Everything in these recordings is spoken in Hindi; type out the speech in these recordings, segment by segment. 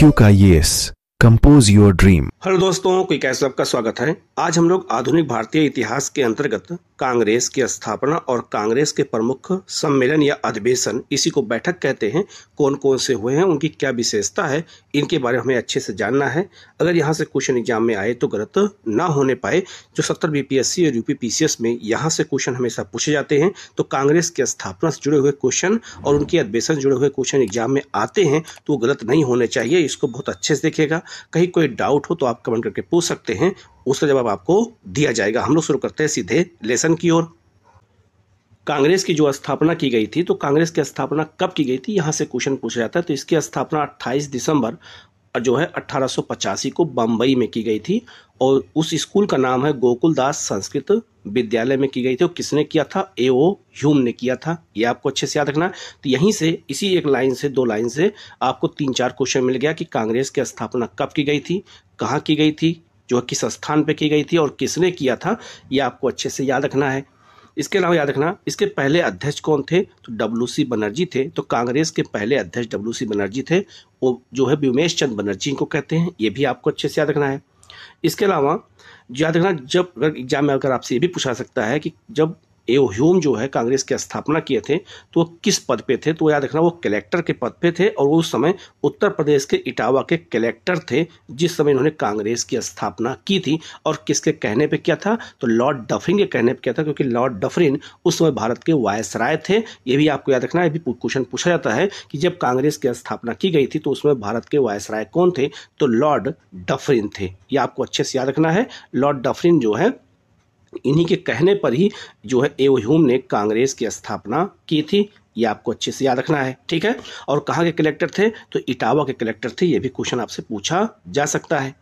क्यू का ये कंपोज योर ड्रीम हेलो दोस्तों क्विक ऐसे आपका स्वागत है आज हम लोग आधुनिक भारतीय इतिहास के अंतर्गत कांग्रेस की स्थापना और कांग्रेस के प्रमुख सम्मेलन या अधिवेशन इसी को बैठक कहते हैं कौन कौन से हुए हैं उनकी क्या विशेषता है इनके बारे में हमें अच्छे से जानना है अगर यहाँ से क्वेश्चन एग्जाम में आए तो गलत ना होने पाए जो सत्तर बीपीएससी और यूपीपीसीएस में यहाँ से क्वेश्चन हमेशा पूछे जाते हैं तो कांग्रेस की स्थापना से जुड़े हुए क्वेश्चन और उनके अध्यसन जुड़े हुए क्वेश्चन एग्जाम में आते हैं तो गलत नहीं होने चाहिए इसको बहुत अच्छे से देखेगा कहीं कोई डाउट हो तो आप कमेंट करके पूछ सकते हैं उसका जवाब आपको दिया जाएगा हम लोग शुरू करते हैं सीधे लेसन की ओर कांग्रेस की जो स्थापना की गई थी तो कांग्रेस की स्थापना कब की गई थी यहाँ से क्वेश्चन पूछा जाता है तो इसकी स्थापना 28 दिसंबर जो है अट्ठारह को बम्बई में की गई थी और उस स्कूल का नाम है गोकुलदास संस्कृत विद्यालय में की गई थी और किसने किया था ए ओ ह्यूम ने किया था ये आपको अच्छे से याद रखना तो यहीं से इसी एक लाइन से दो लाइन से आपको तीन चार क्वेश्चन मिल गया कि कांग्रेस की स्थापना कब की गई थी कहाँ की गई थी जो किस स्थान पर की गई थी और किसने किया था ये आपको अच्छे से याद रखना है इसके अलावा याद रखना इसके पहले अध्यक्ष कौन थे तो डब्ल्यू सी बनर्जी थे तो कांग्रेस के पहले अध्यक्ष डब्ल्यू सी बनर्जी थे वो जो है व्योमेश चंद बनर्जी को कहते हैं ये भी आपको अच्छे से याद रखना है इसके अलावा याद रखना जब अगर एग्जाम में अगर आपसे ये भी पूछा सकता है कि जब ए ह्यूम जो है कांग्रेस के स्थापना किए थे तो वो किस पद पे थे तो याद रखना वो कलेक्टर के पद पे थे और उस समय उत्तर प्रदेश के इटावा के कलेक्टर थे जिस समय इन्होंने कांग्रेस की स्थापना की थी और किसके कहने पे किया था तो लॉर्ड डफरिन के कहने पे किया था क्योंकि लॉर्ड डफरिन उस समय भारत के वायसराय थे ये भी आपको याद रखना है भी क्वेश्चन पूछा जाता है कि जब कांग्रेस की स्थापना की गई थी तो उसमें भारत के वायसराय कौन थे तो लॉर्ड डफरिन थे ये आपको अच्छे से याद रखना है लॉर्ड डफरिन जो है इन्हीं के कहने पर ही जो है ए ह्यूम ने कांग्रेस की स्थापना की थी ये आपको अच्छे से याद रखना है ठीक है और कहाँ के कलेक्टर थे तो इटावा के कलेक्टर थे ये भी क्वेश्चन आपसे पूछा जा सकता है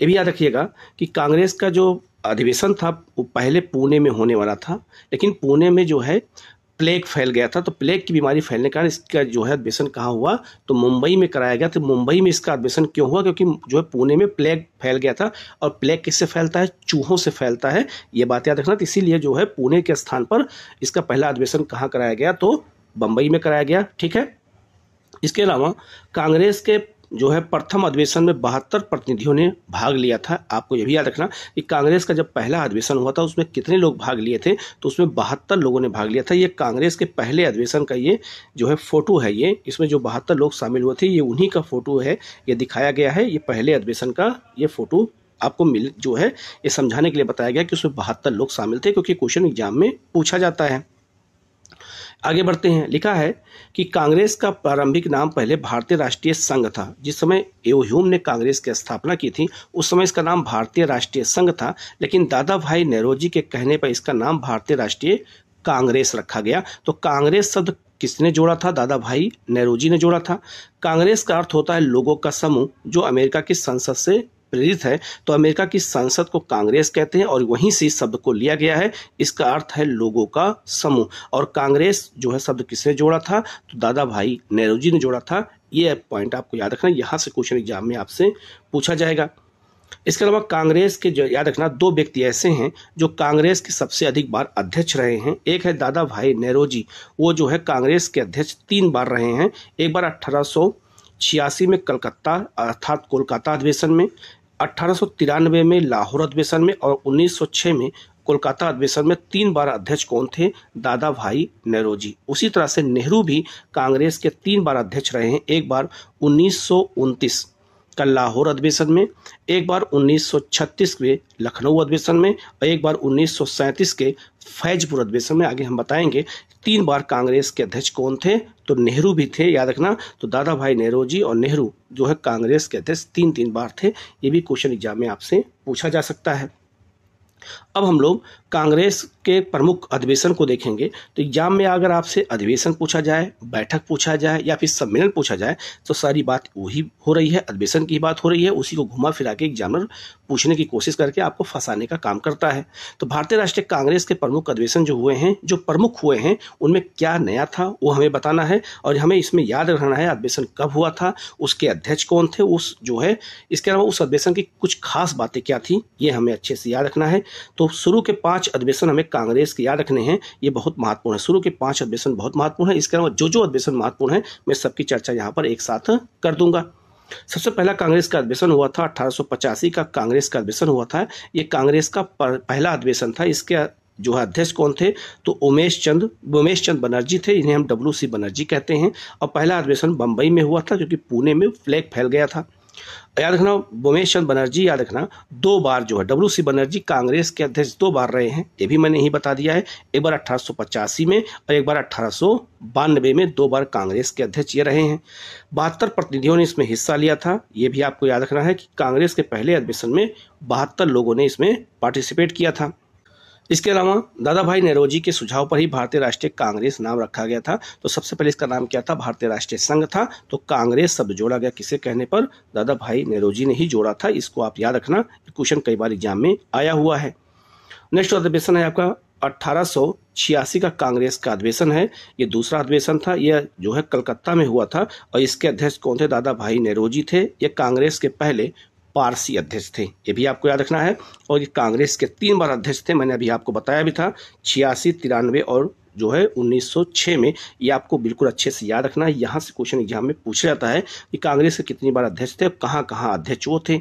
ये भी याद रखिएगा कि कांग्रेस का जो अधिवेशन था वो पहले पुणे में होने वाला था लेकिन पुणे में जो है प्लेग फैल गया था तो प्लेग की बीमारी फैलने के कारण इसका जो है अधिवेशन कहाँ हुआ तो मुंबई में कराया गया तो मुंबई में इसका अधिवेशन क्यों हुआ क्योंकि जो है पुणे में प्लेग फैल गया था और प्लेग किससे फैलता है चूहों से फैलता है ये बात याद रखना तो इसीलिए जो है पुणे के स्थान पर इसका पहला अधिवेशन कहाँ कराया गया तो बम्बई में कराया गया ठीक है इसके अलावा कांग्रेस के जो है प्रथम अधिवेशन में बहत्तर प्रतिनिधियों ने भाग लिया था आपको यह भी याद रखना कि कांग्रेस का जब पहला अधिवेशन हुआ था उसमें कितने लोग भाग लिए थे तो उसमें बहत्तर लोगों ने भाग लिया था ये कांग्रेस के पहले अधिवेशन का ये जो है फोटो है ये इसमें जो बहत्तर लोग शामिल हुए थे ये उन्हीं का फोटो है ये दिखाया गया है ये पहले अधिवेशन का ये फोटो आपको मिल जो है ये समझाने के लिए बताया गया कि उसमें बहत्तर लोग शामिल थे क्योंकि क्वेश्चन एग्जाम में पूछा जाता है आगे बढ़ते हैं लिखा है कि कांग्रेस का प्रारंभिक नाम पहले भारतीय राष्ट्रीय संघ था जिस समय एओ ने कांग्रेस की स्थापना की थी उस समय इसका नाम भारतीय राष्ट्रीय संघ था लेकिन दादा भाई नेहरू जी के कहने पर इसका नाम भारतीय राष्ट्रीय कांग्रेस रखा गया तो कांग्रेस शब्द किसने जोड़ा था दादा भाई नेहरू जी ने जोड़ा था कांग्रेस का अर्थ होता है लोगों का समूह जो अमेरिका की संसद से प्रेरित है तो अमेरिका की संसद को कांग्रेस कहते हैं और वहीं से शब्द को लिया गया है इसका अर्थ है लोगों का समूह और कांग्रेस जो है शब्द किसने जोड़ा था तो दादा भाई नेहरू जी ने जोड़ा था ये पॉइंट आपको याद रखना यहाँ से क्वेश्चन एग्जाम में आपसे पूछा जाएगा इसके अलावा कांग्रेस के जो याद रखना दो व्यक्ति ऐसे हैं जो कांग्रेस के सबसे अधिक बार अध्यक्ष रहे हैं एक है दादा भाई नेहरू जी वो जो है कांग्रेस के अध्यक्ष तीन बार रहे हैं एक बार अठारह छियासी में कलकत्ता अर्थात कोलकाता अधिवेशन में 1893 में लाहौर अधिवेशन में और 1906 में कोलकाता अधिवेशन में तीन बार अध्यक्ष कौन थे दादा भाई नेहरू जी उसी तरह से नेहरू भी कांग्रेस के तीन बार अध्यक्ष रहे हैं एक बार उन्नीस का लाहौर अधिवेशन में एक बार 1936 के लखनऊ अधिवेशन में और एक बार 1937 के फैजपुर अधिवेशन में आगे हम बताएंगे तीन बार कांग्रेस के अध्यक्ष कौन थे तो नेहरू भी थे याद रखना तो दादा भाई नेहरू जी और नेहरू जो है कांग्रेस के अध्यक्ष तीन तीन बार थे ये भी क्वेश्चन एग्जाम में आपसे पूछा जा सकता है अब हम लोग कांग्रेस के प्रमुख अधिवेशन को देखेंगे तो एग्जाम में अगर आपसे अधिवेशन पूछा जाए बैठक पूछा जाए या फिर सम्मेलन पूछा जाए तो सारी बात वही हो रही है अधिवेशन की बात हो रही है उसी को घुमा फिरा के एग्जामर पूछने की कोशिश करके आपको फंसाने का काम करता है तो भारतीय राष्ट्रीय कांग्रेस के प्रमुख अधिवेशन जो हुए हैं जो प्रमुख हुए हैं उनमें क्या नया था वो हमें बताना है और हमें इसमें याद रखना है अधिवेशन कब हुआ था उसके अध्यक्ष कौन थे उस जो है इसके अलावा उस अधिवेशन की कुछ खास बातें क्या थी ये हमें अच्छे से याद रखना है तो शुरू के पांच अधिवेशन हमें कांग्रेस के याद रखने हैं ये बहुत महत्वपूर्ण है शुरू के पांच अधिवेशन बहुत महत्वपूर्ण है इसके अलावा जो जो अधिवेशन महत्वपूर्ण है मैं सबकी चर्चा यहाँ पर एक साथ कर दूंगा सबसे पहला कांग्रेस का अधिवेशन हुआ था अठारह का कांग्रेस का अधिवेशन हुआ था ये कांग्रेस का पहला अधिवेशन था इसके जो है अध्यक्ष कौन थे तो उमेश चंद उमेश चंद बनर्जी थे इन्हें हम डब्ल्यू सी बनर्जी कहते हैं और पहला अधिवेशन बम्बई में हुआ था क्योंकि पुणे में फ्लैग फैल गया था याद रखना बोमेश चंद बनर्जी याद रखना दो बार जो है डब्ल्यू सी बनर्जी कांग्रेस के अध्यक्ष दो बार रहे हैं ये भी मैंने ही बता दिया है एक बार अट्ठारह में और एक बार अट्ठारह में दो बार कांग्रेस के अध्यक्ष ये रहे हैं बहत्तर प्रतिनिधियों ने इसमें हिस्सा लिया था ये भी आपको याद रखना है कि कांग्रेस के पहले अधिवेशन में बहत्तर लोगों ने इसमें पार्टिसिपेट किया था इसके अलावा दादा भाई नेहरोजी के सुझाव पर ही भारतीय राष्ट्रीय कांग्रेस नाम रखा गया था तो सबसे पहले इसका नाम क्या था भारतीय राष्ट्रीय संघ था तो कांग्रेस शब्द जोड़ा गया किसे कहने पर दादा भाई नेहरोजी ने ही जोड़ा था इसको आप याद रखना क्वेश्चन कई बार एग्जाम में आया हुआ है नेक्स्ट अधिवेशन है आपका अट्ठारह का कांग्रेस का अधिवेशन है ये दूसरा अधिवेशन था यह जो है कलकत्ता में हुआ था और इसके अध्यक्ष कौन थे दादा भाई नेहरोजी थे ये कांग्रेस के पहले पारसी अध्यक्ष थे ये भी आपको याद रखना है और ये कांग्रेस के तीन बार अध्यक्ष थे मैंने अभी आपको बताया भी था छियासी तिरानवे और जो है 1906 में ये आपको बिल्कुल अच्छे से याद रखना है यहाँ से क्वेश्चन एग्जाम में पूछा जाता है कि कांग्रेस के कितनी बार अध्यक्ष थे और कहाँ कहाँ अध्यक्ष वो थे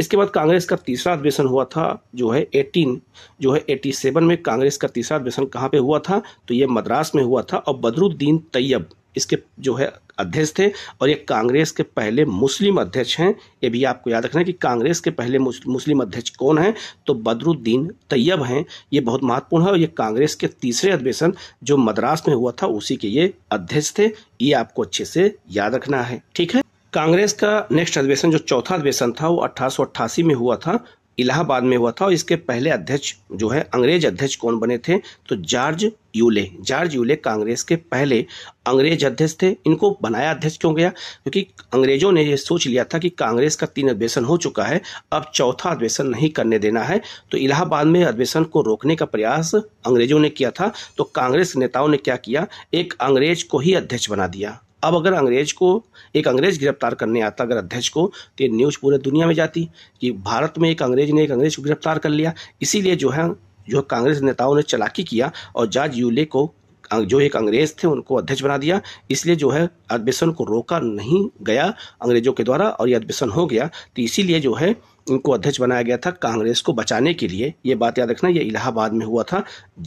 इसके बाद कांग्रेस का तीसरा अधिवेशन हुआ था जो है 18 जो है 87 में कांग्रेस का तीसरा अधिवेशन कहाँ पे हुआ था तो ये मद्रास में हुआ था और बदरुद्दीन तैयब इसके जो है अध्यक्ष थे और ये कांग्रेस के पहले मुस्लिम अध्यक्ष हैं ये भी आपको याद रखना है कि कांग्रेस के पहले मुस्लिम अध्यक्ष कौन हैं तो बदरुद्दीन तैयब हैं ये बहुत महत्वपूर्ण है और ये कांग्रेस के तीसरे अधिवेशन जो मद्रास में हुआ था उसी के ये अध्यक्ष थे ये आपको अच्छे से याद रखना है ठीक है कांग्रेस का नेक्स्ट अधिवेशन जो चौथा अधिवेशन था वो अट्ठारह में हुआ था इलाहाबाद में हुआ था और इसके पहले अध्यक्ष जो है अंग्रेज अध्यक्ष कौन बने थे तो George Yule George Yule Congress के पहले अंग्रेज अध्यक्ष थे इनको बनाया अध्यक्ष क्यों गया क्योंकि अंग्रेजों ने यह सोच लिया था कि कांग्रेस का तीन अधिवेशन हो चुका है अब चौथा अधिवेशन नहीं करने देना है तो इलाहाबाद में अधिवेशन को रोकने का प्रयास अंग्रेजों ने किया था तो कांग्रेस नेताओं ने क्या किया एक अंग्रेज को ही अध्यक्ष बना दिया अब अगर अंग्रेज को एक अंग्रेज गिरफ्तार करने आता अगर अध्यक्ष को तो ये न्यूज़ पूरे दुनिया में जाती कि भारत में एक अंग्रेज ने एक अंग्रेज को गिरफ्तार कर लिया इसीलिए जो है जो कांग्रेस नेताओं ने चलाकी किया और जॉर्ज यूले को जो एक अंग्रेज थे उनको अध्यक्ष बना दिया इसलिए जो है अधिवेशन को रोका नहीं गया अंग्रेजों के द्वारा और ये अधिवेशन हो गया तो इसीलिए जो है इनको अध्यक्ष बनाया गया था कांग्रेस को बचाने के लिए ये बात याद रखना ये इलाहाबाद में हुआ था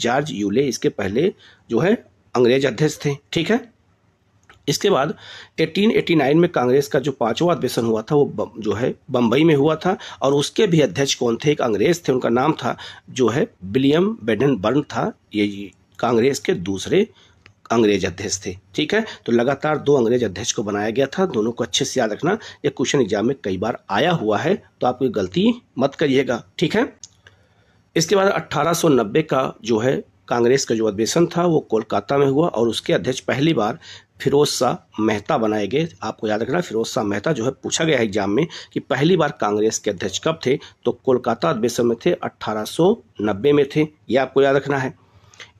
जॉर्ज यूले इसके पहले जो है अंग्रेज अध्यक्ष थे ठीक है इसके बाद 1889 में कांग्रेस का जो पांचवा अधिवेशन हुआ था वो जो है बंबई में हुआ था और उसके भी अध्यक्ष कौन थे एक अंग्रेज थे उनका नाम था जो है विलियम बेडन बर्न था ये कांग्रेस के दूसरे अंग्रेज अध्यक्ष थे ठीक है तो लगातार दो अंग्रेज अध्यक्ष को बनाया गया था दोनों को अच्छे से याद रखना यह क्वेश्चन एग्जाम में कई बार आया हुआ है तो आप कोई गलती मत करिएगा ठीक है इसके बाद 1890 का जो है कांग्रेस का जो अधिवेशन था वो कोलकाता में हुआ और उसके अध्यक्ष पहली बार फिरोज शाह मेहता बनाए गए आपको याद रखना फिरोज शाह मेहता जो है पूछा गया है एग्जाम में कि पहली बार कांग्रेस के अध्यक्ष कब थे तो कोलकाता अधिवेशन में थे 1890 में थे यह आपको याद रखना है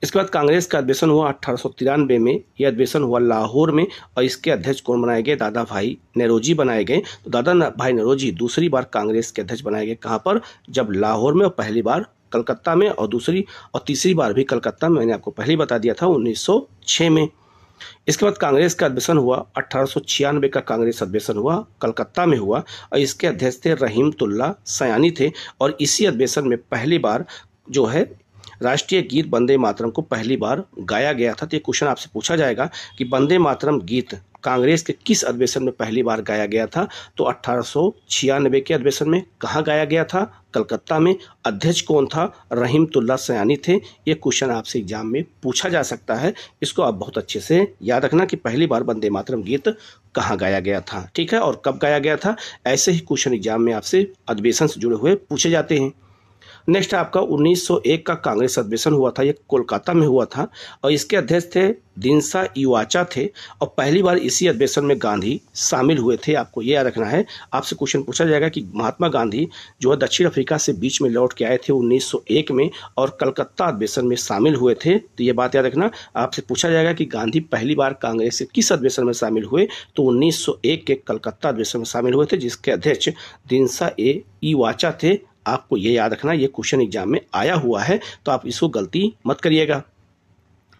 इसके बाद कांग्रेस का अधिवेशन हुआ अठारह में यह अधिवेशन हुआ लाहौर में और इसके अध्यक्ष कौन बनाए गए दादा भाई नेहरोजी बनाए गए तो दादा भाई नेरोजी दूसरी बार कांग्रेस के अध्यक्ष बनाए गए कहाँ पर जब लाहौर में और पहली बार कलकत्ता में और दूसरी और तीसरी बार भी कलकत्ता में मैंने आपको पहले बता दिया था 1906 में इसके बाद कांग्रेस का अधिवेशन हुआ अठारह का कांग्रेस अधिवेशन हुआ कलकत्ता में हुआ और इसके अध्यक्ष थे रहीम तुल्ला सयानी थे और इसी अधिवेशन में पहली बार जो है राष्ट्रीय गीत बंदे मातरम को पहली बार गाया गया था तो ये क्वेश्चन आपसे पूछा जाएगा कि बंदे मातरम गीत कांग्रेस के किस अधिवेशन में पहली बार गाया गया था तो अठारह के अधिवेशन में कहाँ गाया गया था कलकत्ता में अध्यक्ष कौन था रहीम तुल्ला सयानी थे ये क्वेश्चन आपसे एग्जाम में पूछा जा सकता है इसको आप बहुत अच्छे से याद रखना कि पहली बार वंदे मातरम गीत कहाँ गाया गया था ठीक है और कब गाया गया था ऐसे ही क्वेश्चन एग्जाम में आपसे अधिवेशन से जुड़े हुए पूछे जाते हैं नेक्स्ट आपका 1901 का कांग्रेस अधिवेशन हुआ था ये कोलकाता में हुआ था और इसके अध्यक्ष थे दिनसा युवाचा थे और पहली बार इसी अधिवेशन में गांधी शामिल हुए थे आपको ये याद रखना है आपसे क्वेश्चन पूछा जाएगा कि महात्मा गांधी जो है दक्षिण अफ्रीका से बीच में लौट के आए थे 1901 में और कलकत्ता अधिवेशन में शामिल हुए थे तो ये बात याद रखना आपसे पूछा जाएगा कि गांधी पहली बार कांग्रेस से किस अधिवेशन में शामिल हुए तो उन्नीस के कलकत्ता अधिवेशन में शामिल हुए थे जिसके अध्यक्ष दिनसा ए ई वाचा थे आपको ये याद रखना ये क्वेश्चन एग्जाम में आया हुआ है तो आप इसको गलती मत करिएगा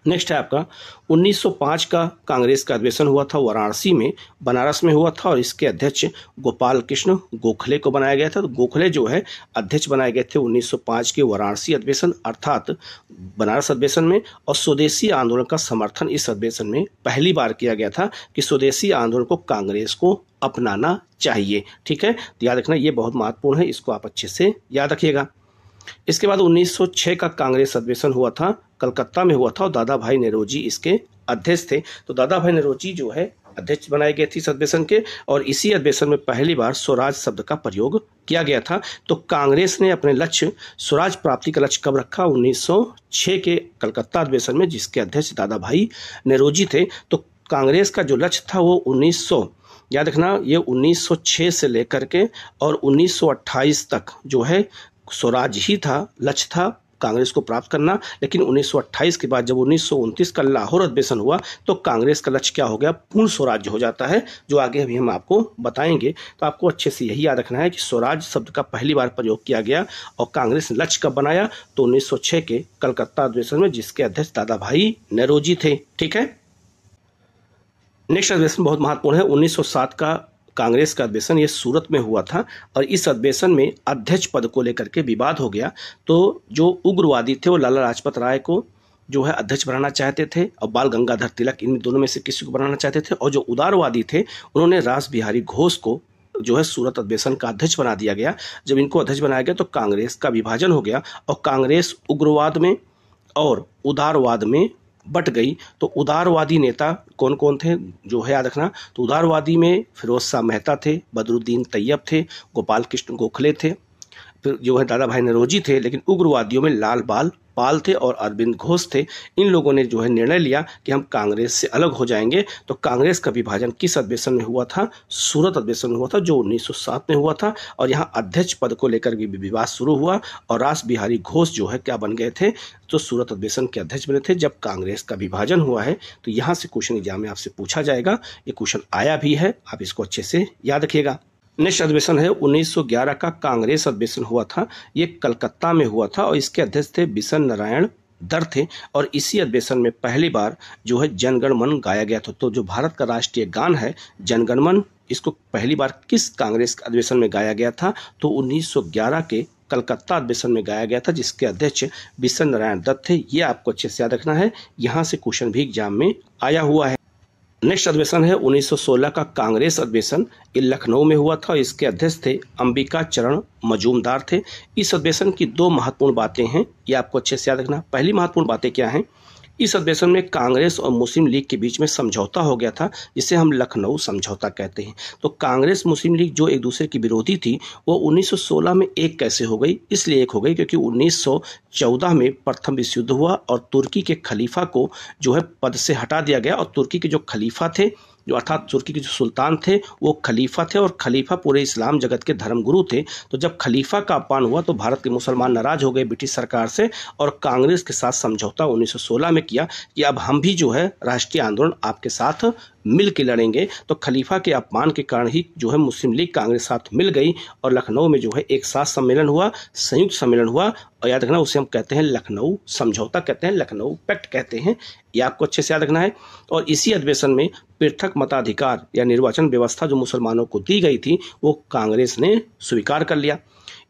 नेक्स्ट है आपका 1905 का कांग्रेस का अधिवेशन हुआ था वाराणसी में बनारस में हुआ था और इसके अध्यक्ष गोपाल कृष्ण गोखले को बनाया गया था तो गोखले जो है अध्यक्ष बनाए गए थे 1905 के वाराणसी अधिवेशन अर्थात बनारस अधिवेशन में और स्वदेशी आंदोलन का समर्थन इस अधिवेशन में पहली बार किया गया था कि स्वदेशी आंदोलन को कांग्रेस को अपनाना चाहिए ठीक है तो याद रखना ये बहुत महत्वपूर्ण है इसको आप अच्छे से याद रखिएगा इसके बाद 1906 का कांग्रेस अधिवेशन हुआ था कलकत्ता में हुआ था और दादा भाई नेहरूजी इसके अध्यक्ष थे तो दादा भाई नेहरूजी जो है अध्यक्ष बनाए गए थे इस अधिवेशन के और इसी अधिवेशन में पहली बार स्वराज शब्द का प्रयोग किया गया था तो कांग्रेस ने अपने लक्ष्य स्वराज प्राप्ति का लक्ष्य कब रखा 1906 के कलकत्ता अधिवेशन में जिसके अध्यक्ष दादा भाई नेहरूजी थे तो कांग्रेस का जो लक्ष्य था वो उन्नीस याद रखना ये 1906 से लेकर के और 1928 तक जो है स्वराज ही था लक्ष्य था कांग्रेस को प्राप्त करना लेकिन 1928 के बाद जब उन्नीस का लाहौर अधिवेशन हुआ तो कांग्रेस का लक्ष्य क्या हो गया पूर्ण स्वराज हो जाता है जो आगे अभी हम आपको बताएंगे तो आपको अच्छे से यही याद रखना है कि स्वराज शब्द का पहली बार प्रयोग किया गया और कांग्रेस ने लक्ष्य कब बनाया तो 1906 के कलकत्ता अधिवेशन में जिसके अध्यक्ष दादा भाई नेहरू थे ठीक है नेक्स्ट अधिवेशन बहुत महत्वपूर्ण है 1907 का कांग्रेस का अधिवेशन ये सूरत में हुआ था और इस अधिवेशन में अध्यक्ष पद को लेकर के विवाद हो गया तो जो उग्रवादी थे वो लाला लाजपत राय को जो है अध्यक्ष बनाना चाहते थे और बाल गंगाधर तिलक इन दोनों में से किसी को बनाना चाहते थे और जो उदारवादी थे उन्होंने रास बिहारी घोष को जो है सूरत अधिवेशन का अध्यक्ष बना दिया गया जब इनको अध्यक्ष बनाया गया तो कांग्रेस का विभाजन हो गया और कांग्रेस उग्रवाद में और उदारवाद में बट गई तो उदारवादी नेता कौन कौन थे जो है याद रखना तो उदारवादी में फिरोज शाह मेहता थे बदरुद्दीन तैयब थे गोपाल कृष्ण गोखले थे फिर जो है दादा भाई नरोजी थे लेकिन उग्रवादियों में लाल बाल पाल थे और अरविंद घोष थे इन लोगों ने जो है निर्णय लिया कि हम कांग्रेस से अलग हो जाएंगे तो कांग्रेस का विभाजन किस अधिवेशन में हुआ था सूरत अधिवेशन में हुआ था जो 1907 में हुआ था और यहाँ अध्यक्ष पद को लेकर भी विवाद शुरू हुआ और रास बिहारी घोष जो है क्या बन गए थे तो सूरत अधिवेशन के अध्यक्ष बने थे जब कांग्रेस का विभाजन हुआ है तो यहाँ से क्वेश्चन एग्जाम में आपसे पूछा जाएगा ये क्वेश्चन आया भी है आप इसको अच्छे से याद रखिएगा नेक्स्ट अधिवेशन है 1911 का कांग्रेस अधिवेशन हुआ था ये कलकत्ता में हुआ था और इसके अध्यक्ष थे बिशन नारायण दर थे और इसी अधिवेशन में पहली बार जो है जनगणमन गाया गया था तो जो भारत का राष्ट्रीय गान है जनगणमन इसको पहली बार किस कांग्रेस अधिवेशन में गाया गया था तो 1911 के कलकत्ता अधिवेशन में गाया गया था जिसके अध्यक्ष बिशन नारायण दत्त थे ये आपको अच्छे से याद रखना है यहाँ से क्वेश्चन भी एग्जाम में आया हुआ है नेक्स्ट अधिवेशन है 1916 का कांग्रेस अधिवेशन ये लखनऊ में हुआ था इसके अध्यक्ष थे अंबिका चरण मजूमदार थे इस अधिवेशन की दो महत्वपूर्ण बातें हैं ये आपको अच्छे से याद रखना पहली महत्वपूर्ण बातें क्या हैं इस अधिवेशन में कांग्रेस और मुस्लिम लीग के बीच में समझौता हो गया था जिसे हम लखनऊ समझौता कहते हैं तो कांग्रेस मुस्लिम लीग जो एक दूसरे की विरोधी थी वो 1916 में एक कैसे हो गई इसलिए एक हो गई क्योंकि 1914 में प्रथम विश्व युद्ध हुआ और तुर्की के खलीफा को जो है पद से हटा दिया गया और तुर्की के जो खलीफा थे जो अर्थात तुर्की के जो सुल्तान थे वो खलीफा थे और खलीफा पूरे इस्लाम जगत के धर्मगुरु थे तो जब खलीफा का अपमान हुआ तो भारत के मुसलमान नाराज हो गए ब्रिटिश सरकार से और कांग्रेस के साथ समझौता 1916 में किया कि अब हम भी जो है राष्ट्रीय आंदोलन आपके साथ मिल के लड़ेंगे तो खलीफा के अपमान के कारण ही जो है मुस्लिम लीग कांग्रेस साथ मिल गई और लखनऊ में जो है एक साथ सम्मेलन हुआ संयुक्त सम्मेलन हुआ और याद रखना उसे हम कहते हैं लखनऊ समझौता कहते हैं लखनऊ पैक्ट कहते हैं ये आपको अच्छे से याद रखना है और इसी अधिवेशन में पृथक मताधिकार या निर्वाचन व्यवस्था जो मुसलमानों को दी गई थी वो कांग्रेस ने स्वीकार कर लिया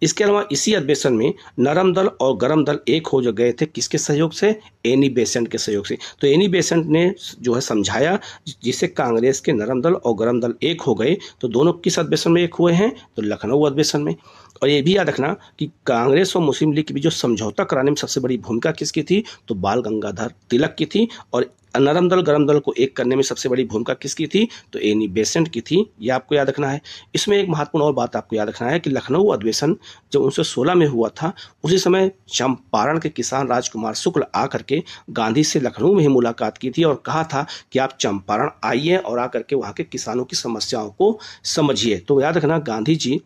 इसके अलावा इसी अधिवेशन में नरम दल और गरम दल एक हो जो गए थे किसके सहयोग से एनी बेसेंट के सहयोग से तो एनी बेसेंट ने जो है समझाया जिसे कांग्रेस के नरम दल और गर्म दल एक हो गए तो दोनों किस अधिवेशन में एक हुए हैं तो लखनऊ अधिवेशन में और ये भी याद रखना कि कांग्रेस और मुस्लिम लीग की बीच जो समझौता कराने में सबसे बड़ी भूमिका किसकी थी तो बाल गंगाधर तिलक की थी और नरम दल गरम दल को एक करने में सबसे बड़ी भूमिका किसकी थी तो एनी बेसेंट की थी यह आपको याद रखना है इसमें एक महत्वपूर्ण और बात आपको याद रखना है कि लखनऊ अधिवेशन जो उन्नीस में हुआ था उसी समय चंपारण के किसान राजकुमार शुक्ल आकर के गांधी से लखनऊ में ही मुलाकात की थी और कहा था कि आप चंपारण आइए और आकर के वहाँ के किसानों की समस्याओं को समझिए तो याद रखना गांधी जी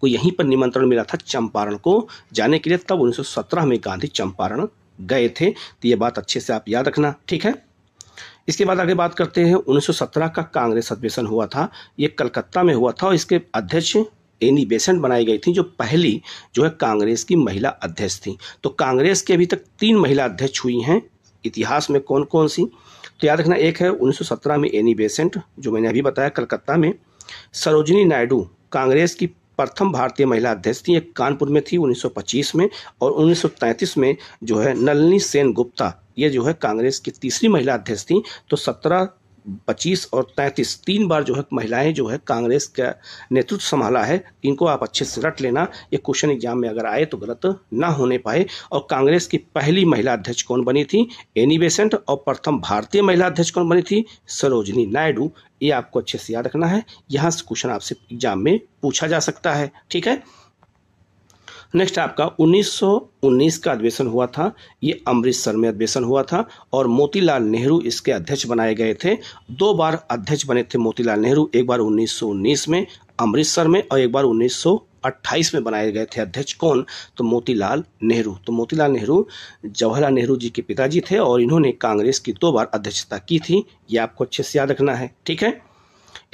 को यहीं पर निमंत्रण मिला था चंपारण को जाने के लिए तब उन्नीस में गांधी चंपारण गए थे तो ये बात अच्छे से आप याद रखना ठीक है इसके बाद आगे बात करते हैं 1917 का कांग्रेस अधिवेशन हुआ था ये कलकत्ता में हुआ था और इसके अध्यक्ष एनी बेसेंट बनाई गई थी जो पहली जो है कांग्रेस की महिला अध्यक्ष थी तो कांग्रेस के अभी तक तीन महिला अध्यक्ष हुई हैं इतिहास में कौन कौन सी तो याद रखना एक है 1917 में एनी बेसेंट जो मैंने अभी बताया कलकत्ता में सरोजिनी नायडू कांग्रेस की प्रथम भारतीय महिला अध्यक्ष थी एक कानपुर में थी 1925 में और 1933 में जो है नलनी सेन गुप्ता ये जो है कांग्रेस की तीसरी महिला अध्यक्ष थी तो सत्रह पच्चीस और तैंतीस तीन बार जो है महिलाएं जो है कांग्रेस का नेतृत्व संभाला है इनको आप अच्छे से रट लेना ये क्वेश्चन एग्जाम में अगर आए तो गलत ना होने पाए और कांग्रेस की पहली महिला अध्यक्ष कौन बनी थी एनी बेसेंट और प्रथम भारतीय महिला अध्यक्ष कौन बनी थी सरोजनी नायडू ये आपको अच्छे से याद रखना है यहाँ से क्वेश्चन आपसे एग्जाम में पूछा जा सकता है ठीक है नेक्स्ट आपका 1919 का अधिवेशन हुआ था ये अमृतसर में अधिवेशन हुआ था और मोतीलाल नेहरू इसके अध्यक्ष बनाए गए थे दो बार अध्यक्ष बने थे मोतीलाल नेहरू एक बार 1919 में अमृतसर में और एक बार 1928 में बनाए गए थे अध्यक्ष कौन तो मोतीलाल नेहरू तो मोतीलाल नेहरू जवाहरलाल नेहरू जी के पिताजी थे और इन्होंने कांग्रेस की दो बार अध्यक्षता की थी ये आपको अच्छे से याद रखना है ठीक है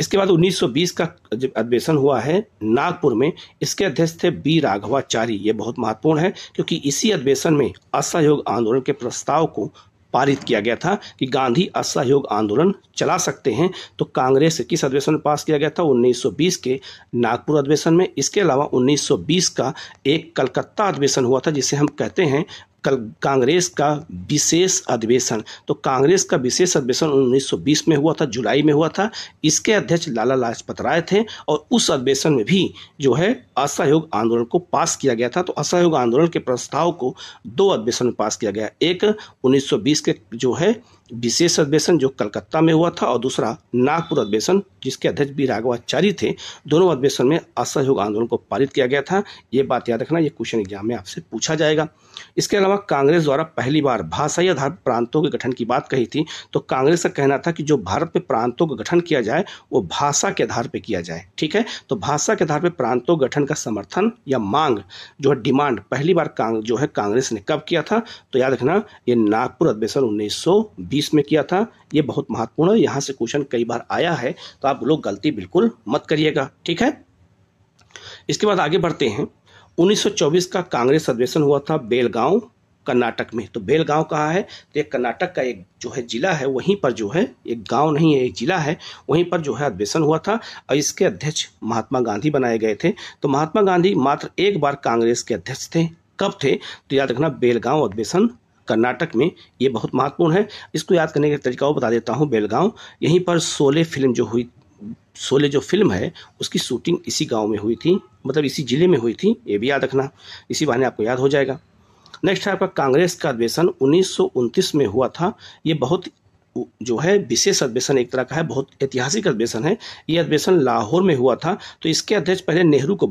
इसके बाद 1920 का जब अधिवेशन हुआ है नागपुर में इसके अध्यक्ष थे बी राघवाचारी ये बहुत महत्वपूर्ण है क्योंकि इसी अधिवेशन में असहयोग आंदोलन के प्रस्ताव को पारित किया गया था कि गांधी असहयोग आंदोलन चला सकते हैं तो कांग्रेस किस अधिवेशन में पास किया गया था 1920 के नागपुर अधिवेशन में इसके अलावा 1920 का एक कलकत्ता अधिवेशन हुआ था जिसे हम कहते हैं कल कांग्रेस का विशेष अधिवेशन तो कांग्रेस का विशेष अधिवेशन 1920 में हुआ था जुलाई में हुआ था इसके अध्यक्ष लाला लाजपत राय थे और उस अधिवेशन में भी जो है असहयोग आंदोलन को पास किया गया था तो असहयोग आंदोलन के प्रस्ताव को दो अधिवेशन में पास किया गया एक 1920 इसके जो है विशेष अधिवेशन जो कलकत्ता में हुआ था और दूसरा नागपुर अधिवेशन जिसके अध्यक्ष बी राघवाचार्य थे दोनों अधिवेशन में असहयोग आंदोलन को पारित किया गया था ये बात याद रखना ये क्वेश्चन एग्जाम में आपसे पूछा जाएगा इसके अलावा कांग्रेस द्वारा पहली बार भाषाई आधार प्रांतों के गठन की बात कही थी तो कांग्रेस का कहना था कि जो भारत में प्रांतों का गठन किया जाए वो भाषा के आधार पर किया जाए ठीक है तो भाषा के आधार पर प्रांतों गठन का समर्थन या मांग जो है डिमांड पहली बार जो है कांग्रेस ने कब किया था तो याद रखना ये नागपुर अधिवेशन उन्नीस 2020 में किया था ये बहुत महत्वपूर्ण है यहाँ से क्वेश्चन कई बार आया है तो आप लोग गलती बिल्कुल मत करिएगा ठीक है इसके बाद आगे बढ़ते हैं 1924 का कांग्रेस अधिवेशन हुआ था बेलगांव कर्नाटक में तो बेलगांव कहाँ है तो एक कर्नाटक का एक जो है जिला है वहीं पर जो है एक गांव नहीं है एक जिला है वहीं पर जो है अधिवेशन हुआ था और इसके अध्यक्ष महात्मा गांधी बनाए गए थे तो महात्मा गांधी मात्र एक बार कांग्रेस के अध्यक्ष थे कब थे तो याद रखना बेलगांव अधिवेशन कर्नाटक में ये बहुत महत्वपूर्ण है इसको याद करने का तरीका वो बता देता हूँ बेलगांव यहीं पर सोले फिल्म जो हुई सोले जो फिल्म है उसकी शूटिंग इसी गांव में हुई थी मतलब इसी ज़िले में हुई थी ये भी याद रखना इसी बहाने आपको याद हो जाएगा नेक्स्ट है आपका कांग्रेस का अधिवेशन उन्नीस में हुआ था ये बहुत जो है विशेष अधिवेशन एक तरह का है बहुत ऐतिहासिक अधिवेशन है ये अधिवेशन लाहौर में हुआ था तो इसके अध्यक्ष पहले नेहरू को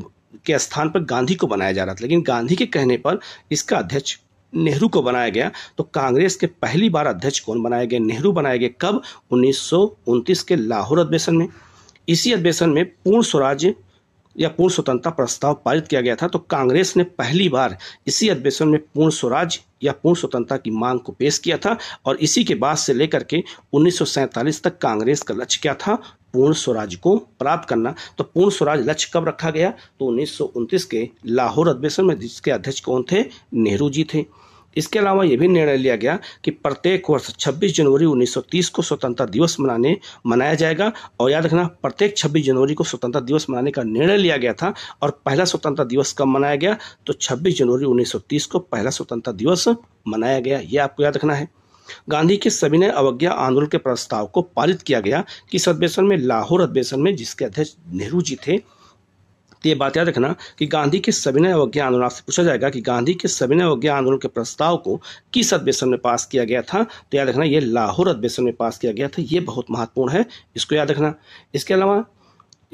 के स्थान पर गांधी को बनाया जा रहा था लेकिन गांधी के कहने पर इसका अध्यक्ष नेहरू को बनाया गया तो कांग्रेस के पहली बार अध्यक्ष कौन बनाए गए नेहरू बनाए गए कब उन्नीस के लाहौर अधिवेशन में इसी अधिवेशन में पूर्ण स्वराज्य या पूर्ण स्वतंत्रता प्रस्ताव पारित किया गया था तो कांग्रेस ने पहली बार इसी अधिवेशन में पूर्ण स्वराज या पूर्ण स्वतंत्रता की मांग को पेश किया था और इसी के बाद से लेकर के 1947 तक कांग्रेस का लक्ष्य क्या था पूर्ण स्वराज को प्राप्त करना तो पूर्ण स्वराज लक्ष्य कब रखा गया तो उन्नीस के लाहौर अधिवेशन में जिसके अध्यक्ष कौन थे नेहरू जी थे इसके अलावा यह भी निर्णय लिया गया कि प्रत्येक वर्ष 26 जनवरी 1930 को स्वतंत्रता दिवस मनाने मनाया जाएगा और याद रखना प्रत्येक 26 जनवरी को स्वतंत्रता दिवस मनाने का निर्णय लिया गया था और पहला स्वतंत्रता दिवस कब मनाया गया तो 26 जनवरी 1930 को पहला स्वतंत्रता दिवस मनाया गया यह आपको याद रखना है गांधी के सविनय अवज्ञा आंदोलन के प्रस्ताव को पारित किया गया कि इस अधिवेशन में लाहौर अधिवेशन में जिसके अध्यक्ष नेहरू जी थे तो ये बात याद रखना कि गांधी के सविनय अवज्ञा आंदोलन आपसे पूछा जाएगा कि गांधी के सविनय अवज्ञा आंदोलन के प्रस्ताव को किस अधिवेशन में पास किया गया था तो याद रखना ये लाहौर अधिवेशन में पास किया गया था ये बहुत महत्वपूर्ण है इसको याद रखना इसके अलावा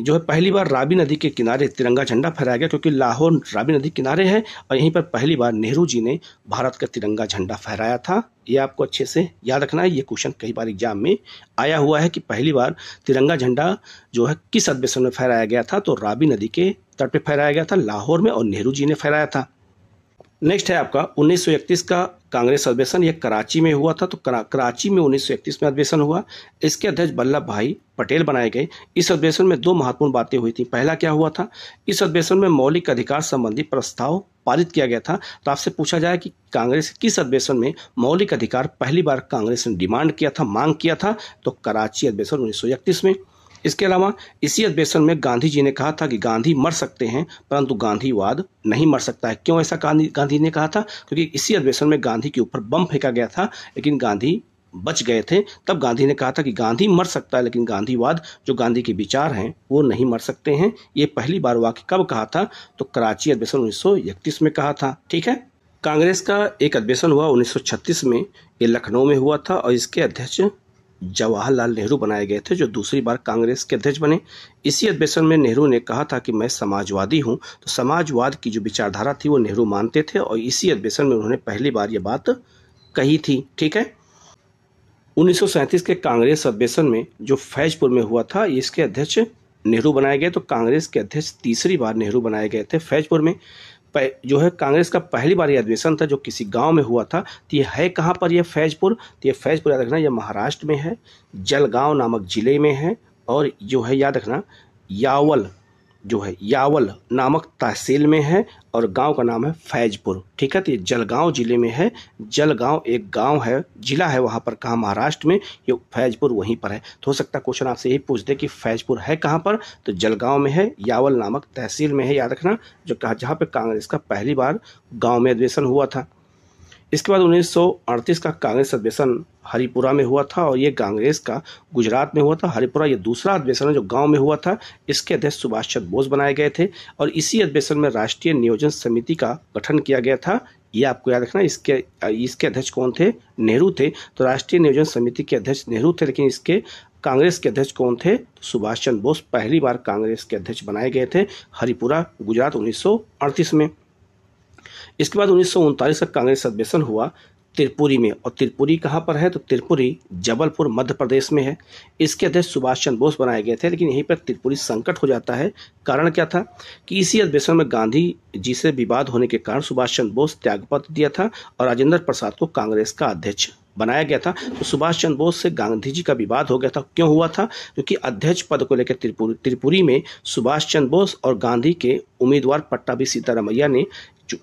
जो है पहली बार राबी नदी के किनारे तिरंगा झंडा फहराया गया क्योंकि लाहौर राबी नदी किनारे है और यहीं पर पहली बार नेहरू जी ने भारत का तिरंगा झंडा फहराया था ये आपको अच्छे से याद रखना है ये क्वेश्चन कई बार एग्जाम में आया हुआ है कि पहली बार तिरंगा झंडा जो है किस अधिवेशन में फहराया गया था तो राबी नदी के तट पर फहराया गया था लाहौर में और नेहरू जी ने फहराया था नेक्स्ट है आपका 1931 का कांग्रेस अधिवेशन यह कराची में हुआ था तो करा, कराची में 1931 में अधिवेशन हुआ इसके अध्यक्ष वल्लभ भाई पटेल बनाए गए इस अधिवेशन में दो महत्वपूर्ण बातें हुई थी पहला क्या हुआ था इस अधिवेशन में मौलिक अधिकार संबंधी प्रस्ताव पारित किया गया था तो आपसे पूछा जाए कि कांग्रेस किस अधिवेशन में मौलिक अधिकार पहली बार कांग्रेस ने डिमांड किया था मांग किया था तो कराची अधिवेशन उन्नीस में इसके अलावा इसी अधिवेशन में गांधी जी ने कहा था कि गांधी मर सकते हैं परंतु गांधीवाद नहीं मर सकता है क्यों ऐसा गांधी ने कहा था क्योंकि इसी अधिवेशन में गांधी के ऊपर बम फेंका गया था लेकिन गांधी बच गए थे तब गांधी ने कहा था कि गांधी मर सकता है लेकिन गांधीवाद जो गांधी के विचार हैं वो नहीं मर सकते हैं ये पहली बार वाक्य कब कहा था तो कराची अधिवेशन उन्नीस में कहा था ठीक है कांग्रेस का एक अधिवेशन हुआ 1936 में ये लखनऊ में हुआ था और इसके अध्यक्ष जवाहरलाल नेहरू बनाए गए थे जो दूसरी बार कांग्रेस के अध्यक्ष बने इसी अधिवेशन में नेहरू ने कहा था कि मैं समाजवादी हूं तो समाजवाद की जो विचारधारा थी वो नेहरू मानते थे और इसी अधिवेशन में उन्होंने पहली बार ये बात कही थी ठीक है उन्नीस के कांग्रेस अधिवेशन में जो फैजपुर में हुआ था इसके अध्यक्ष नेहरू बनाए गए तो कांग्रेस के अध्यक्ष तीसरी बार नेहरू बनाए गए थे फैजपुर में जो है कांग्रेस का पहली बार ये अधिवेशन था जो किसी गांव में हुआ था तो ये है कहाँ पर यह फैजपुर तो ये फैजपुर याद रखना यह महाराष्ट्र में है जलगांव नामक जिले में है और जो है याद रखना यावल जो है यावल नामक तहसील में है और गांव का नाम है फैजपुर ठीक है तो ये जलगांव जिले में है जलगांव एक गांव है जिला है वहाँ पर कहाँ महाराष्ट्र में ये फैजपुर वहीं पर है तो हो सकता है क्वेश्चन आपसे यही पूछ दे कि फैजपुर है कहाँ पर तो जलगांव में है यावल नामक तहसील में है याद रखना जो कहा जहाँ पर कांग्रेस का पहली बार गाँव में अधिवेशन हुआ था इसके बाद 1938 का कांग्रेस अधिवेशन हरिपुरा में हुआ था और ये कांग्रेस का गुजरात में हुआ था हरिपुरा ये दूसरा अधिवेशन है जो गांव में हुआ था इसके अध्यक्ष सुभाष चंद्र बोस बनाए गए थे और इसी अधिवेशन में राष्ट्रीय नियोजन समिति का गठन किया गया था ये आपको याद रखना इसके इसके अध्यक्ष कौन थे नेहरू थे तो राष्ट्रीय नियोजन समिति के अध्यक्ष नेहरू थे लेकिन इसके कांग्रेस के अध्यक्ष कौन थे तो सुभाष चंद्र बोस पहली बार कांग्रेस के अध्यक्ष बनाए गए थे हरिपुरा गुजरात उन्नीस में इसके बाद उन्नीस का कांग्रेस अधिवेशन हुआ त्रिपुरी में और त्रिपुरी कहाँ पर है तो त्रिपुरी जबलपुर मध्य प्रदेश में है इसके अध्यक्ष सुभाष चंद्र बोस बनाए गए थे लेकिन यहीं पर त्रिपुरी संकट हो जाता है कारण क्या था कि इसी अधिवेशन में गांधी जी से विवाद होने के कारण सुभाष चंद्र बोस त्यागपत्र दिया था और राजेंद्र प्रसाद को कांग्रेस का अध्यक्ष बनाया गया था तो सुभाष चंद्र बोस से गांधी जी का विवाद हो गया था क्यों हुआ था क्योंकि अध्यक्ष पद को लेकर त्रिपुरी त्रिपुरी में सुभाष चंद्र बोस और गांधी के उम्मीदवार पट्टाभी सीतारामैया ने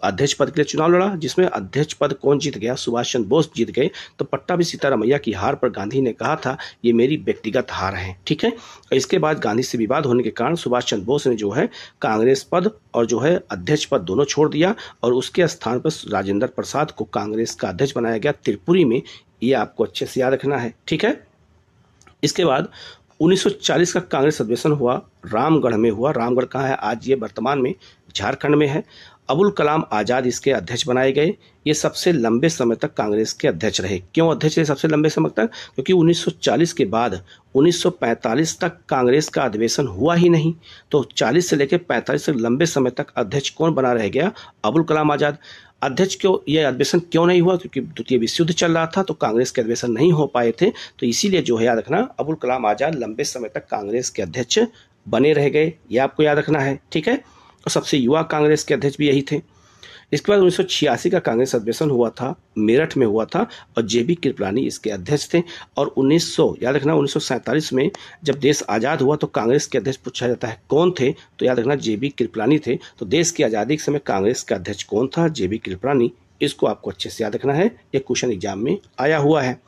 अध्यक्ष पद के लिए चुनाव लड़ा जिसमें अध्यक्ष पद कौन जीत गया सुभाष चंद्र बोस जीत गए तो पट्टा भी सीतारामैया की हार पर गांधी ने कहा था ये मेरी व्यक्तिगत हार है ठीक है इसके बाद गांधी से विवाद होने के कारण सुभाष चंद्र बोस ने जो है कांग्रेस पद और जो है अध्यक्ष पद दोनों छोड़ दिया और उसके स्थान पर राजेंद्र प्रसाद को कांग्रेस का अध्यक्ष बनाया गया त्रिपुरी में ये आपको अच्छे से याद रखना है ठीक है इसके बाद 1940 का कांग्रेस अधिवेशन हुआ रामगढ़ में हुआ रामगढ़ कहाँ है आज ये वर्तमान में झारखंड में है अबुल कलाम आज़ाद इसके अध्यक्ष बनाए गए ये सबसे लंबे समय तक कांग्रेस के अध्यक्ष रहे क्यों अध्यक्ष रहे सबसे लंबे समय तक क्योंकि 1940 के बाद 1945 तक कांग्रेस का अधिवेशन हुआ ही नहीं तो 40 से लेकर 45 तक लंबे समय तक अध्यक्ष कौन बना रह गया अबुल कलाम आज़ाद अध्यक्ष क्यों यह अधिवेशन क्यों नहीं हुआ क्योंकि द्वितीय विश्व युद्ध चल रहा था तो कांग्रेस के अधिवेशन नहीं हो पाए थे तो इसीलिए जो है याद रखना अबुल कलाम आज़ाद लंबे समय तक कांग्रेस के अध्यक्ष बने रह गए ये आपको याद रखना है ठीक है और सबसे युवा कांग्रेस के अध्यक्ष भी यही थे इसके बाद उन्नीस का कांग्रेस अधिवेशन हुआ था मेरठ में हुआ था और जे बी कृपलानी इसके अध्यक्ष थे और 1900 याद रखना उन्नीस में जब देश आज़ाद हुआ तो कांग्रेस के अध्यक्ष पूछा जाता है कौन थे तो याद रखना जे बी कृपलानी थे तो देश की आज़ादी के समय कांग्रेस का अध्यक्ष कौन था जे बी कृपलानी इसको आपको अच्छे से याद रखना है ये क्वेश्चन एग्जाम में आया हुआ है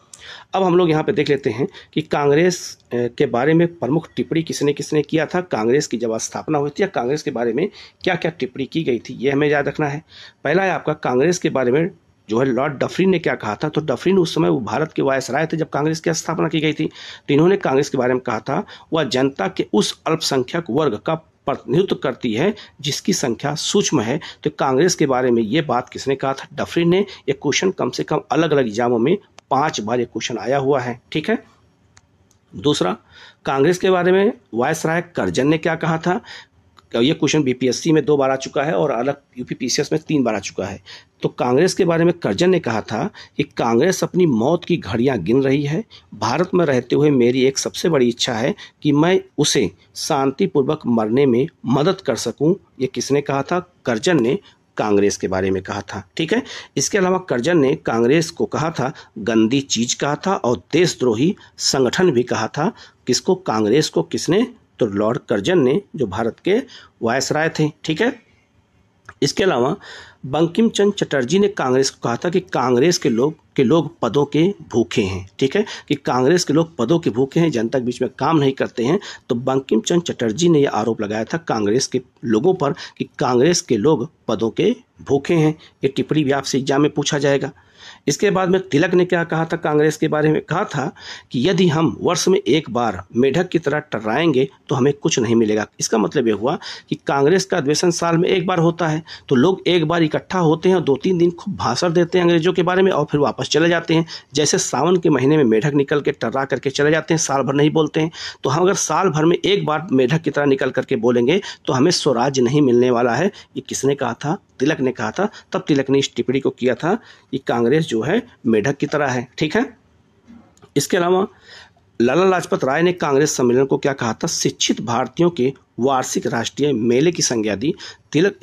अब हम लोग यहाँ पे देख लेते हैं कि कांग्रेस के बारे में प्रमुख टिप्पणी किसने किसने किया था कांग्रेस की जब स्थापना हुई थी या कांग्रेस के बारे में क्या क्या टिप्पणी की गई थी ये हमें याद रखना है पहला है आपका कांग्रेस के बारे में जो है लॉर्ड डफरिन ने क्या कहा था तो डफरिन उस समय वो भारत के वायस राय थे जब कांग्रेस की स्थापना की गई थी तो इन्होंने कांग्रेस के बारे में कहा था वह जनता के उस अल्पसंख्यक वर्ग का प्रतिनिधित्व करती है जिसकी संख्या सूक्ष्म है तो कांग्रेस के बारे में ये बात किसने कहा था डफरिन ने ये क्वेश्चन कम से कम अलग अलग एग्जामों में पांच बार ये क्वेश्चन आया हुआ है ठीक है दूसरा कांग्रेस के बारे में वायस राय करजन ने क्या कहा था ये क्वेश्चन बीपीएससी में दो बार आ चुका है और अलग यूपीपीसीएस में तीन बार आ चुका है तो कांग्रेस के बारे में करजन ने कहा था कि कांग्रेस अपनी मौत की घड़ियां गिन रही है भारत में रहते हुए मेरी एक सबसे बड़ी इच्छा है कि मैं उसे शांतिपूर्वक मरने में मदद कर सकूं ये किसने कहा था करजन ने कांग्रेस के बारे में कहा था ठीक है इसके अलावा करजन ने कांग्रेस को कहा था गंदी चीज कहा था और देशद्रोही संगठन भी कहा था किसको कांग्रेस को किसने तो लॉर्ड करजन ने जो भारत के वायसराय थे ठीक है इसके अलावा बंकिम चंद चटर्जी ने कांग्रेस को कहा था कि कांग्रेस के लोग के लोग पदों के भूखे हैं ठीक है कि कांग्रेस के लोग पदों के भूखे हैं जनता के बीच में काम नहीं करते हैं तो बंकिम चंद चटर्जी ने यह आरोप लगाया था कांग्रेस के लोगों पर कि कांग्रेस के लोग पदों के भूखे हैं ये टिप्पणी भी आपसे एग्जाम में पूछा जाएगा इसके बाद में तिलक ने क्या कहा था कांग्रेस के बारे में कहा था कि यदि हम वर्ष में एक बार मेढक की तरह टर्राएंगे तो हमें कुछ नहीं मिलेगा इसका मतलब यह हुआ कि कांग्रेस का अधिवेशन साल में एक बार होता है तो लोग एक बार इकट्ठा होते हैं और दो तीन दिन खूब भाषण देते हैं अंग्रेजों के बारे में और फिर वापस चले जाते हैं जैसे सावन के महीने में मेढक निकल के टर्रा करके चले जाते हैं साल भर नहीं बोलते हैं तो हम अगर साल भर में एक बार मेढक की तरह निकल करके बोलेंगे तो हमें स्वराज्य नहीं मिलने वाला है ये किसने कहा था तिलक ने कहा था तब तिलक ने इस टिप्पणी को किया था कि कांग्रेस जो है मेढक की तरह है ठीक है इसके अलावा लाला लाजपत राय ने कांग्रेस सम्मेलन को क्या कहा था शिक्षित भारतीयों के वार्षिक राष्ट्रीय मेले की संज्ञा दी तिलक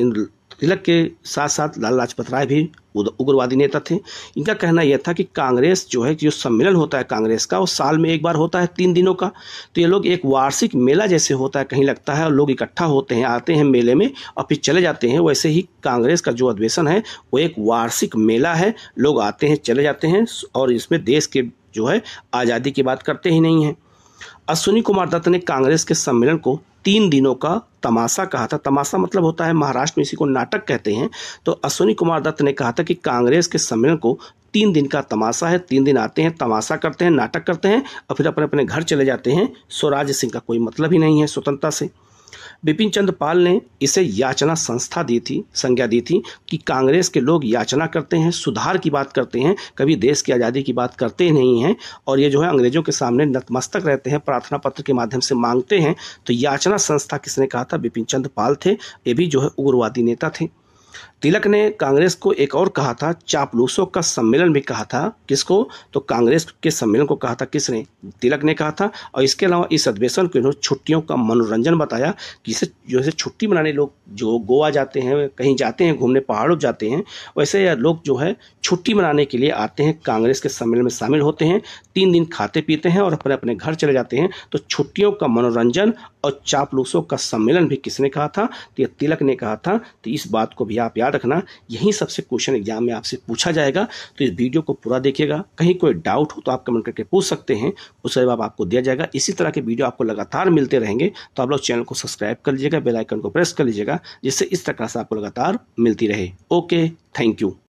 तिलक के साथ साथ लाल लाजपत राय भी उग्रवादी नेता थे इनका कहना यह था कि कांग्रेस जो है जो सम्मेलन होता है कांग्रेस का वो साल में एक बार होता है तीन दिनों का तो ये लोग एक वार्षिक मेला जैसे होता है कहीं लगता है और लोग इकट्ठा होते हैं आते हैं मेले में और फिर चले जाते हैं वैसे ही कांग्रेस का जो अधिवेशन है वो एक वार्षिक मेला है लोग आते हैं चले जाते हैं और इसमें देश के जो है आज़ादी की बात करते ही नहीं हैं अश्विनी कुमार दत्त ने कांग्रेस के सम्मेलन को तीन दिनों का तमाशा कहा था तमाशा मतलब होता है महाराष्ट्र में इसी को नाटक कहते हैं तो अश्विनी कुमार दत्त ने कहा था कि कांग्रेस के सम्मेलन को तीन दिन का तमाशा है तीन दिन आते हैं तमाशा करते हैं नाटक करते हैं और फिर अपने अपने घर चले जाते हैं स्वराज सिंह का कोई मतलब ही नहीं है स्वतंत्रता से बिपिन चंद्र पाल ने इसे याचना संस्था दी थी संज्ञा दी थी कि कांग्रेस के लोग याचना करते हैं सुधार की बात करते हैं कभी देश की आज़ादी की बात करते नहीं हैं और ये जो है अंग्रेजों के सामने नतमस्तक रहते हैं प्रार्थना पत्र के माध्यम से मांगते हैं तो याचना संस्था किसने कहा था बिपिन चंद्र पाल थे ये भी जो है उग्रवादी नेता थे तिलक ने कांग्रेस को एक और कहा था चापलूसों का सम्मेलन भी कहा था किसको तो कांग्रेस के सम्मेलन को कहा था किसने तिलक ने कहा था और इसके अलावा इस अधिवेशन को इन्होंने छुट्टियों का मनोरंजन बताया कि इसे जो है छुट्टी मनाने लोग जो गोवा जाते हैं कहीं जाते हैं घूमने पहाड़ों जाते हैं वैसे लोग जो है छुट्टी मनाने के लिए आते हैं कांग्रेस के सम्मेलन में शामिल होते हैं तीन दिन खाते पीते हैं और अपने अपने घर चले जाते हैं तो छुट्टियों का मनोरंजन और चापलूसों का सम्मेलन भी किसने कहा था तो यह तिलक ने कहा था तो इस बात को भी आप याद ख्याल रखना यही सबसे क्वेश्चन एग्जाम में आपसे पूछा जाएगा तो इस वीडियो को पूरा देखिएगा कहीं कोई डाउट हो तो आप कमेंट करके पूछ सकते हैं उसका जवाब आपको दिया जाएगा इसी तरह के वीडियो आपको लगातार मिलते रहेंगे तो आप लोग चैनल को सब्सक्राइब कर लीजिएगा बेलाइकन को प्रेस कर लीजिएगा जिससे इस तरह से आपको लगातार मिलती रहे ओके थैंक यू